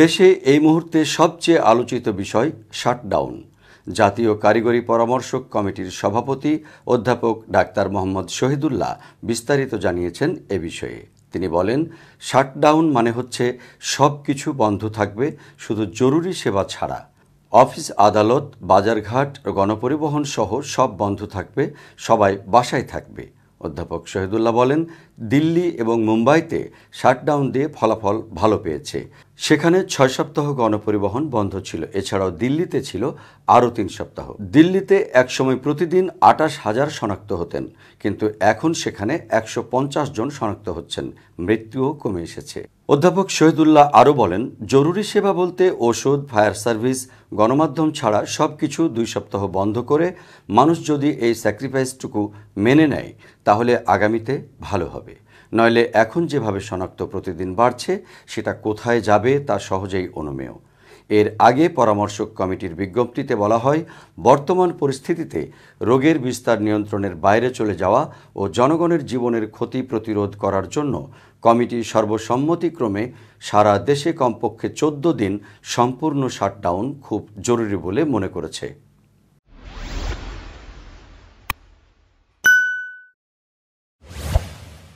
দেশে এই মুহূর্তে সবচেয়ে আলোচিত বিষয় শাটডাউন জাতীয় কারিগরি পরামর্শক কমিটির সভাপতি অধ্যাপক ডাক্তার মোহাম্মদ শহীদুল্লাহ বিস্তারিত জানিয়েছেন এ বিষয়ে তিনি বলেন শাটডাউন মানে হচ্ছে সব কিছু বন্ধ থাকবে শুধু জরুরি সেবা ছাড়া অফিস আদালত বাজারঘাট গণপরিবহন সহ সব বন্ধ থাকবে সবাই বাসায় থাকবে অধ্যাপক শহীদুল্লাহ বলেন দিল্লি এবং মুম্বাইতে শাটডাউন দিয়ে ফলাফল ভালো পেয়েছে সেখানে ছয় সপ্তাহ গণপরিবহন বন্ধ ছিল এছাড়াও দিল্লিতে ছিল আরও তিন সপ্তাহ দিল্লিতে একসময় প্রতিদিন আটাশ হাজার শনাক্ত হতেন কিন্তু এখন সেখানে একশো পঞ্চাশ জন শনাক্ত হচ্ছেন মৃত্যুও কমে এসেছে অধ্যাপক শহীদুল্লাহ আরও বলেন জরুরি সেবা বলতে ওষুধ ফায়ার সার্ভিস গণমাধ্যম ছাড়া সব কিছু দুই সপ্তাহ বন্ধ করে মানুষ যদি এই স্যাক্রিফাইসটুকু মেনে নেয় তাহলে আগামীতে ভালো হবে নইলে এখন যেভাবে শনাক্ত প্রতিদিন বাড়ছে সেটা কোথায় যাবে তা সহজেই অনুমেয় এর আগে পরামর্শক কমিটির বিজ্ঞপ্তিতে বলা হয় বর্তমান পরিস্থিতিতে রোগের বিস্তার নিয়ন্ত্রণের বাইরে চলে যাওয়া ও জনগণের জীবনের ক্ষতি প্রতিরোধ করার জন্য কমিটি সর্বসম্মতিক্রমে সারা দেশে কমপক্ষে চোদ্দ দিন সম্পূর্ণ শাটডাউন খুব জরুরি বলে মনে করেছে